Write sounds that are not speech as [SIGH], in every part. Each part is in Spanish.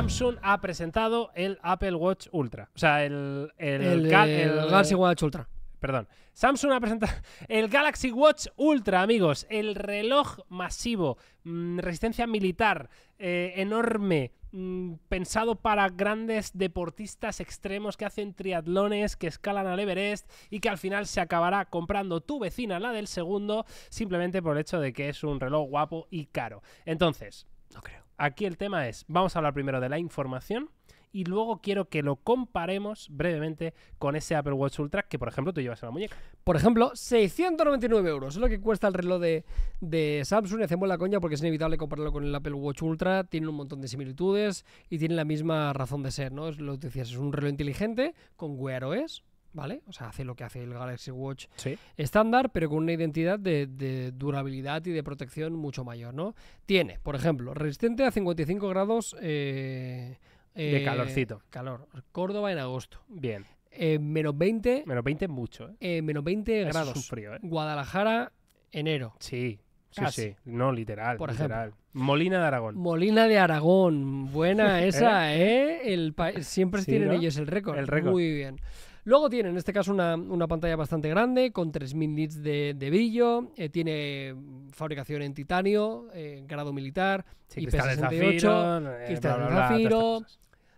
Samsung ha presentado el Apple Watch Ultra. O sea, el. Galaxy Watch Ultra. Perdón. Samsung ha presentado [LAUGHS] el Galaxy Watch Ultra, amigos. El reloj masivo, mm, resistencia militar, eh, enorme, mm, pensado para grandes deportistas extremos que hacen triatlones, que escalan al Everest y que al final se acabará comprando tu vecina, la del segundo, simplemente por el hecho de que es un reloj guapo y caro. Entonces, no creo. Aquí el tema es, vamos a hablar primero de la información y luego quiero que lo comparemos brevemente con ese Apple Watch Ultra que, por ejemplo, tú llevas en la muñeca. Por ejemplo, 699 euros es lo que cuesta el reloj de, de Samsung. Hacemos la coña porque es inevitable compararlo con el Apple Watch Ultra. Tiene un montón de similitudes y tiene la misma razón de ser, ¿no? Es lo que decías, es un reloj inteligente con Wear OS, ¿vale? O sea, hace lo que hace el Galaxy Watch estándar, pero con una identidad de, durabilidad y de protección mucho mayor, ¿no? Tiene, por ejemplo, resistente a 55 grados eh, de eh, calorcito. Calor. Córdoba en agosto. Bien. Eh, menos 20. Menos 20 mucho, ¿eh? menos 20 grados. frío, Guadalajara, enero. Sí. Sí, sí, no, literal. Por ejemplo. Molina de Aragón. Molina de Aragón. Buena [LAUGHS] esa, ¿eh? El siempre tienen ellos el El récord. Muy bien. Luego tiene en este caso una, pantalla bastante grande con 3000 nits de, brillo, eh, tiene fabricación en titanio, eh, grado militar, sí, IP68, cristal de zafiro, eh,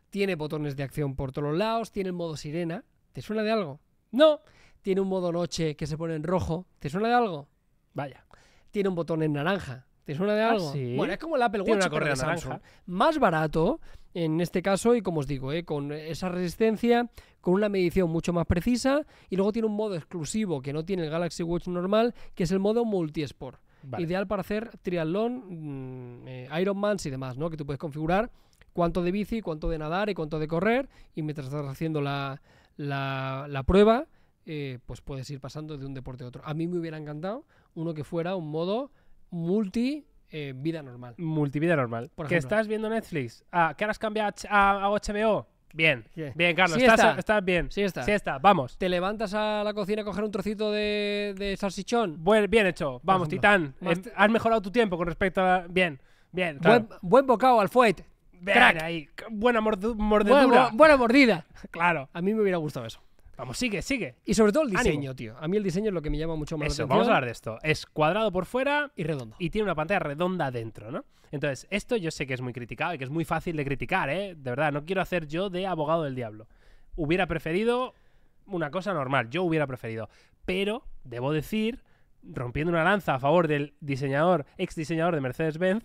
tiene botones de acción por todos los lados, tiene el modo sirena. ¿Te suena de algo? No. Tiene un modo noche que se pone en rojo. ¿Te suena de algo? Vaya. Tiene un botón en naranja. ¿Te suena de ah, algo? Bueno, es como el Apple Watch pero Más barato, en este caso, y como os digo, eh, con esa resistencia, con una medición mucho más precisa, y luego tiene un modo exclusivo que no tiene el Galaxy Watch normal, que es el modo multi-sport. Ideal para hacer triatlón, mm, eh, Ironmans y demás, ¿no? Que tú puedes configurar cuánto de bici, cuánto de nadar y cuánto de correr, y mientras estás haciendo la, la, la prueba, eh, pues puedes ir pasando de un deporte a otro. A mí me hubiera encantado uno que fuera un modo multi eh, vida normal. Multivida normal. ¿Qué ¿Que estás viendo Netflix? Ah, ¿qué ahora has cambiado a, HMO? HBO? Bien, bien, Carlos, estás, bien. Sí está. sí está. vamos. ¿Te levantas a la cocina a coger un trocito de, de salsichón? bien hecho, vamos, Titán. Has mejorado tu tiempo con respecto a... Bien, bien. Buen, bocado al fuete. Crack. Ahí. Buena mordedura. Buena, buena mordida. [LAUGHS] Claro. A mí me hubiera gustado eso. Vamos, sigue, sigue. Y sobre todo el diseño, tío. A mí el diseño es lo que me llama mucho más Vamos a hablar de esto. Es cuadrado por fuera y redondo. Y tiene una pantalla redonda dentro, ¿no? Entonces, esto yo sé que es muy criticado y que es muy fácil de criticar, ¿eh? De verdad, no quiero hacer yo de abogado del diablo. Hubiera preferido una cosa normal, yo hubiera preferido. Pero, debo decir, rompiendo una lanza a favor del diseñador, ex diseñador de Mercedes-Benz,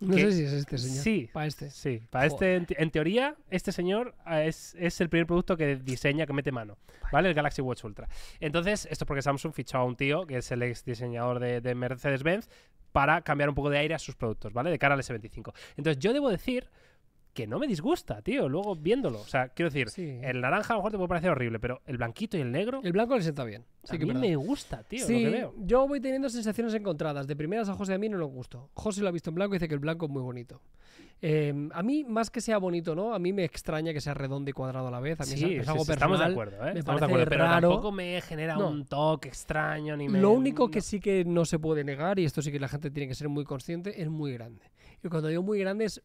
no sé si es este señor. Sí, para este. Sí, para este, en, teoría, este señor ah, es, el primer producto que diseña, que mete mano, ¿vale? El Galaxy Watch Ultra. Entonces, esto es porque Samsung fichó a un tío, que es el ex diseñador de, de Mercedes-Benz, para cambiar un poco de aire a sus productos, ¿vale? De cara al S25. Entonces, yo debo decir que no me disgusta, tío, luego viéndolo. O sea, quiero decir, sí. el naranja a lo mejor te puede parecer horrible, pero el blanquito y el negro... El blanco le sienta bien. Sí a mí me gusta, tío, sí, yo voy teniendo sensaciones encontradas. De primeras a José a mí no le gustó. José lo ha visto en blanco y dice que el blanco es muy bonito. Em, a mí, más que sea bonito, ¿no? A mí me extraña que sea redondo y cuadrado a la vez. A mí sí, es, algo sí, Estamos de acuerdo, ¿eh? Me pero raro. tampoco me genera un toque extraño ni Lo único que sí que no se puede negar, y esto sí que la gente tiene que ser muy consciente, es muy grande. Y cuando digo muy grande es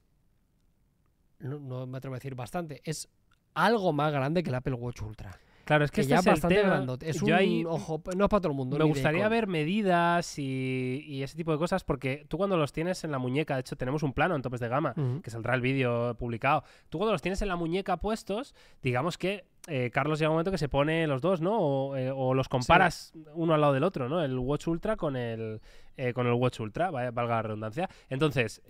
no, me atrevo a decir bastante, es algo más grande que el Apple Watch Ultra. Claro, es que, este ya es bastante grande Es un ojo, no es para todo el mundo. Me gustaría ver medidas y, ese tipo de cosas, porque tú cuando los tienes en la muñeca, de hecho tenemos un plano en topes de gama, que saldrá el vídeo publicado. Tú cuando los tienes en la muñeca puestos, digamos que eh, Carlos llega un momento que se pone los dos, ¿no? O, eh, los comparas uno al lado del otro, ¿no? El Watch Ultra con el, eh, con el Watch Ultra, valga la redundancia. Entonces,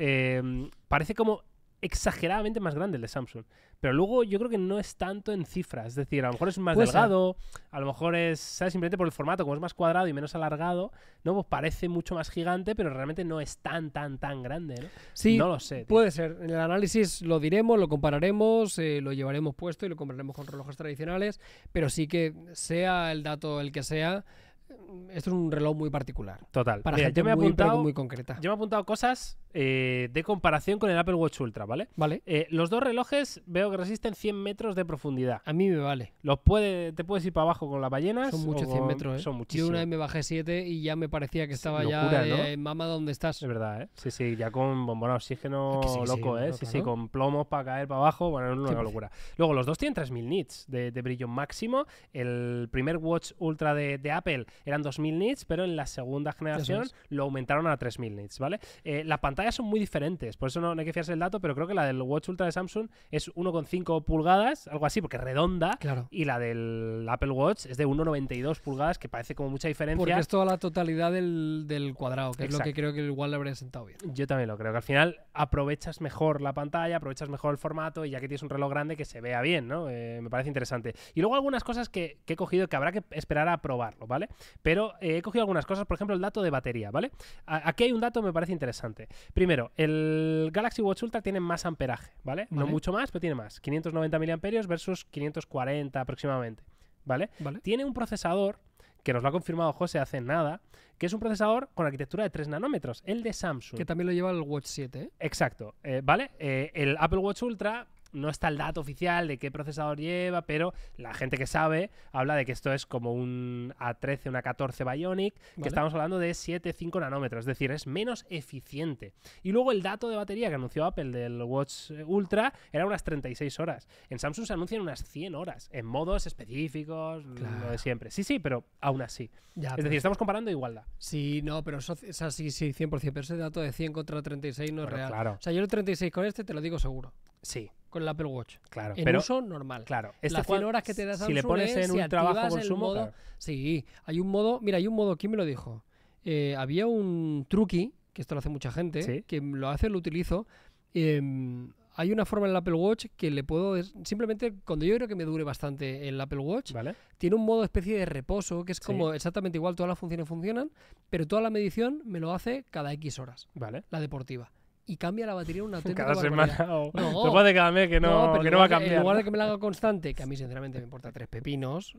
parece como exageradamente más grande el de Samsung. Pero luego yo creo que no es tanto en cifras. Es decir, a lo mejor es más delgado, a lo mejor es, Simplemente por el formato, como es más cuadrado y menos alargado, ¿no? Pues parece mucho más gigante, pero realmente no es tan, tan, tan grande, ¿no? Sí. No lo sé. Puede ser. En el análisis lo diremos, lo compararemos, eh, lo llevaremos puesto y lo compararemos con relojes tradicionales, pero sí que sea el dato el que sea esto es un reloj muy particular. Total. Para gente yo me he muy, apuntado, muy concreta. Yo me he apuntado cosas eh, de comparación con el Apple Watch Ultra, ¿vale? Vale. Eh, los dos relojes veo que resisten 100 metros de profundidad. A mí me vale. Los puede, te puedes ir para abajo con las ballenas. Son muchos 100 metros, ¿eh? Son muchísimos. Yo una vez me bajé 7 y ya me parecía que estaba ya en eh, mama donde estás. Es verdad, ¿eh? Sí, sí, ya con bombona de oxígeno loco, ¿eh? sí, sí, con plomos para caer para abajo. Bueno, es una locura. Luego, los dos tienen 3000 nits de, brillo máximo. El primer Watch Ultra de Apple eran 2000 nits, pero en la segunda generación lo aumentaron a 3000 nits, ¿vale? Eh, las pantallas son muy diferentes, por eso no, hay que fiarse el dato, pero creo que la del Watch Ultra de Samsung es 1,5 pulgadas, algo así, porque es redonda, y la del Apple Watch es de 1,92 pulgadas, que parece como mucha diferencia. Porque es toda la totalidad del, cuadrado, que es lo que creo que igual le habría sentado bien. Yo también lo creo, que al final aprovechas mejor la pantalla, aprovechas mejor el formato, y ya que tienes un reloj grande que se vea bien, ¿no? Eh, me parece interesante. Y luego algunas cosas que he cogido que habrá que esperar a probarlo, ¿vale? Pero eh, he cogido algunas cosas, por ejemplo, el dato de batería, ¿vale? aquí hay un dato que me parece interesante. Primero, el Galaxy Watch Ultra tiene más amperaje, ¿vale? No mucho más, pero tiene más. 590 mAh versus 540 aproximadamente, ¿vale? ¿vale? Tiene un procesador que nos lo ha confirmado José hace nada, que es un procesador con arquitectura de 3 nanómetros, el de Samsung. Que también lo lleva el Watch 7. ¿eh? Exacto, eh, ¿vale? Eh, el Apple Watch Ultra no está el dato oficial de qué procesador lleva, pero la gente que sabe habla de que esto es como un A13, una 14 Bionic, que estamos hablando de 7-5 nanómetros, es decir, es menos eficiente. Y luego el dato de batería que anunció Apple del Watch eh, Ultra era unas 36 horas. En Samsung se anuncian unas 100 horas, en modos específicos, lo de siempre. Sí, sí, pero aún así. es decir, estamos comparando igualdad. Sí, no, pero eso, es sí, sí, 100%, pero ese dato de 100 contra 36 no es real. Claro. O sea, yo el 36 con este te lo digo seguro. Sí, con el Apple Watch. Claro, en pero, uso normal. Claro, las este 100 horas que te das Samsung si le pones en un si trabajo consumo, modo, sí, hay un modo, mira, hay un modo, ¿quién me lo dijo? Eh, había un truqui que esto lo hace mucha gente, que lo hace, lo utilizo. Em, hay una forma en el Apple Watch que le puedo. Simplemente cuando yo creo que me dure bastante el Apple Watch, tiene un modo especie de reposo que es como exactamente igual, todas las funciones funcionan, pero toda la medición me lo hace cada X horas. ¿Vale? La deportiva y cambia la batería una [LAUGHS] auténtica Cada semana o oh. no. [LAUGHS] de cada mes que no, que no va a cambiar. En lugar de que me la haga constante, que a mí sinceramente me importa tres pepinos,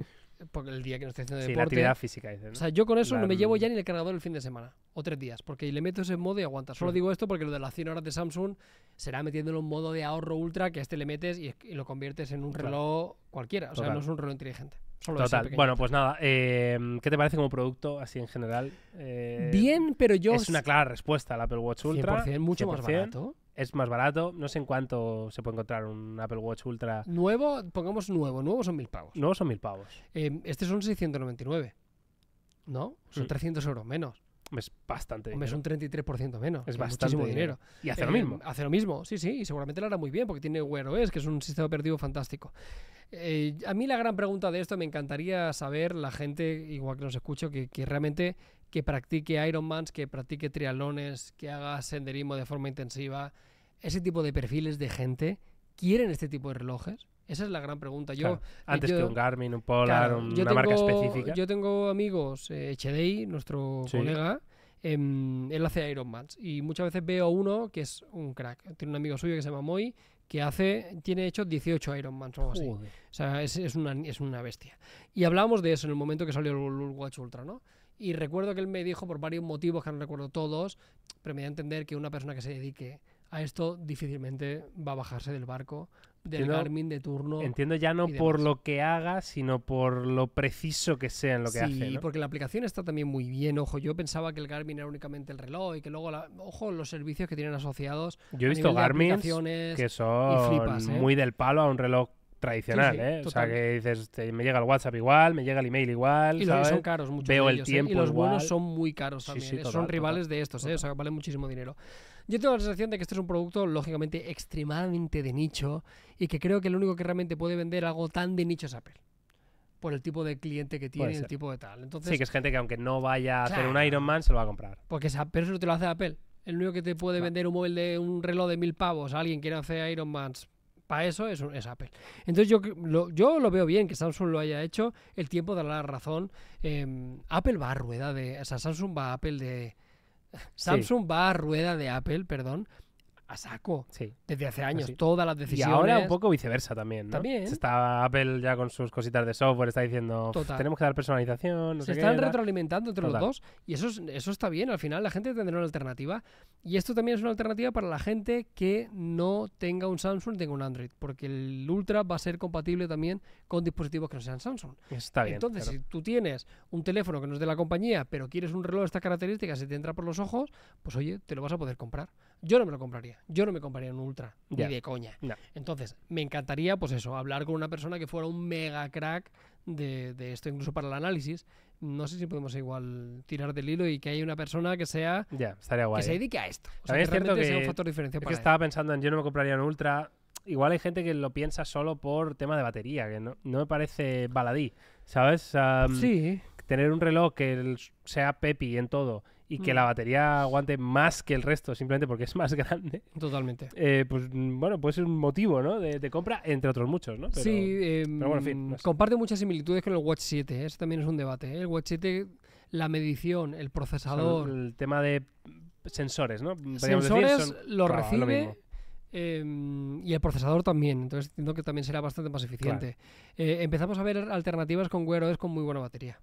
porque el día que no estoy haciendo deporte. física, O sea, yo con eso no me llevo ya ni el cargador el fin de semana. O tres días. Porque le meto ese modo y aguanta. Solo mm. digo esto porque lo de las 100 horas de Samsung será metiéndolo en un modo de ahorro ultra que a este le metes y, lo conviertes en un reloj cualquiera. O sea, no es un reloj inteligente. Total. Bueno, pues nada. Em, ¿Qué te parece como producto así en general? Eh, Bien, pero yo. Es una clara respuesta la Apple Watch Ultra. 100%, mucho más barato es más barato. No sé en cuánto se puede encontrar un Apple Watch Ultra. Nuevo, pongamos nuevo. Nuevo son mil pavos. Nuevo son mil pavos. Eh, este son 699. ¿No? Son 300 mm. euros menos. Es bastante dinero. Es 33% menos. Es bastante dinero. Y hace lo mismo. Eh, hace lo mismo, sí, sí. Y seguramente lo hará muy bien porque tiene Wear OS, que es un sistema operativo fantástico. Eh, a mí la gran pregunta de esto me encantaría saber la gente, igual que nos escucho, que, que realmente que practique Ironmans, que practique trialones, que haga senderismo de forma intensiva. Ese tipo de perfiles de gente quieren este tipo de relojes. Esa es la gran pregunta. Yo, antes que un Garmin, un Polar, una marca específica. Yo tengo amigos, eh, HDI, nuestro colega, em, él hace Ironmans. Y muchas veces veo uno que es un crack. Tiene un amigo suyo que se llama Moy, que hace, tiene hecho 18 Ironmans o algo así. O sea, es, una, es una bestia. Y hablábamos de eso en el momento que salió el Watch Ultra, ¿no? Y recuerdo que él me dijo, por varios motivos que no recuerdo todos, pero me dio a entender que una persona que se dedique a esto difícilmente va a bajarse del barco del Garmin de turno. Entiendo ya no por lo que haga, sino por lo preciso que sea en lo que hace. Sí, porque la aplicación está también muy bien. Ojo, yo pensaba que el Garmin era únicamente el reloj y que luego, ojo, los servicios que tienen asociados. Yo he visto Garmin que son ¿eh? muy del palo a un reloj tradicional, ¿eh? O sea, que dices, este, me llega el WhatsApp igual, me llega el email igual. Y son caros muchos. ¿eh? Y los buenos son muy caros también. ¿eh? son rivales de estos, ¿eh? O sea, valen muchísimo dinero. Yo tengo la sensación de que este es un producto, lógicamente, extremadamente de nicho y que creo que el único que realmente puede vender algo tan de nicho es Apple por el tipo de cliente que tiene, el tipo de tal. Entonces, sí, que es gente que aunque no vaya a hacer un Iron Man, se lo va a comprar. Porque Apple solo te lo hace Apple. El único que te puede vender un móvil de un reloj de mil pavos a alguien que no hace Iron Man, para eso es, es, Apple. Entonces yo lo, yo lo veo bien que Samsung lo haya hecho, el tiempo dará la razón. Em, Apple va a rueda de... O sea, Samsung va a Apple de... Samsung va a rueda de Apple, perdón, a saco desde hace pues años. Todas las decisiones. Y ahora un poco viceversa también. También. Está Apple ya con sus cositas de software, está diciendo tenemos que dar personalización. Se están retroalimentando entre los dos y eso, es, eso está bien. Al final la gente tendrá una alternativa. Y esto también es una alternativa para la gente que no tenga un Samsung, tenga un Android. Porque el Ultra va a ser compatible también con dispositivos que no sean Samsung. Está bien. Entonces, si tú tienes un teléfono que no es de la compañía, pero quieres un reloj de estas características y te entra por los ojos, pues oye, te lo vas a poder comprar. Yo no me lo compraría. Yo no me compraría un Ultra, ni de coña. Entonces, me encantaría, pues eso, hablar con una persona que fuera un mega crack de, de, esto, incluso para el análisis. No sé si podemos igual tirar del hilo y que haya una persona que sea. ya estaría Que se ¿eh? dedique a esto. O es cierto que sea un factor diferencial es que estaba pensando en yo no me compraría un Ultra. Igual hay gente que lo piensa solo por tema de batería, que no, no me parece baladí, ¿sabes? Mm, sí tener un reloj que sea pepi en todo y que la mm. batería aguante más que el resto, simplemente porque es más [LAUGHS] grande. Totalmente. Eh, pues mm, bueno, puede ser un motivo ¿no? de, compra, entre otros muchos, ¿no? sí, eh, pero em, bueno, en fin, comparte muchas similitudes con el Watch 7, ¿eh? Ese eso también es un debate. ¿eh? El Watch 7, la medición, el procesador. el tema de sensores, ¿no? Sensores ah, lo recibe. Em, y el procesador también, entonces entiendo que también será bastante más eficiente. empezamos a ver alternativas con Wear OS con muy buena batería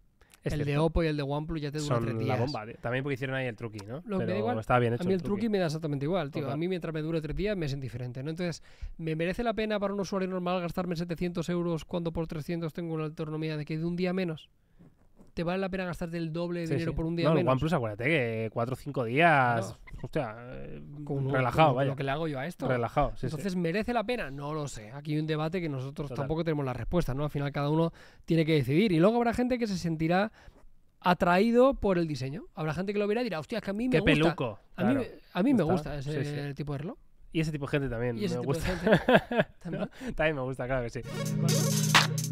el de Oppo y el de OnePlus ya te duran tres días. la bomba. También porque hicieron ahí el truqui, ¿no? Lo Pero igual, está bien hecho A mí el truqui, me da exactamente igual, tío. A mí mientras me dure tres días me es indiferente, ¿no? Entonces, ¿me merece la pena para un usuario normal gastarme 700 euros cuando por 300 tengo una autonomía de que de un día menos? te vale la pena gastarte el doble de dinero por un día. No, menos. OnePlus, acuérdate que cuatro o cinco días. Hostia, relajado, vaya. Lo que le hago yo a esto. Relajado, Entonces, ¿merece la pena? No lo sé. Aquí hay un debate que nosotros tampoco tenemos la respuesta, ¿no? Al final, cada uno tiene que decidir. Y luego habrá gente que se sentirá atraído por el diseño. Habrá gente que lo verá y dirá, hostia, es que a mí me Qué peluco. A mí, me gusta ese tipo de reloj. Y ese tipo de gente también. ¿Y ese me tipo gusta. De gente? [LAUGHS] ¿También? ¿También? me gusta, claro que sí.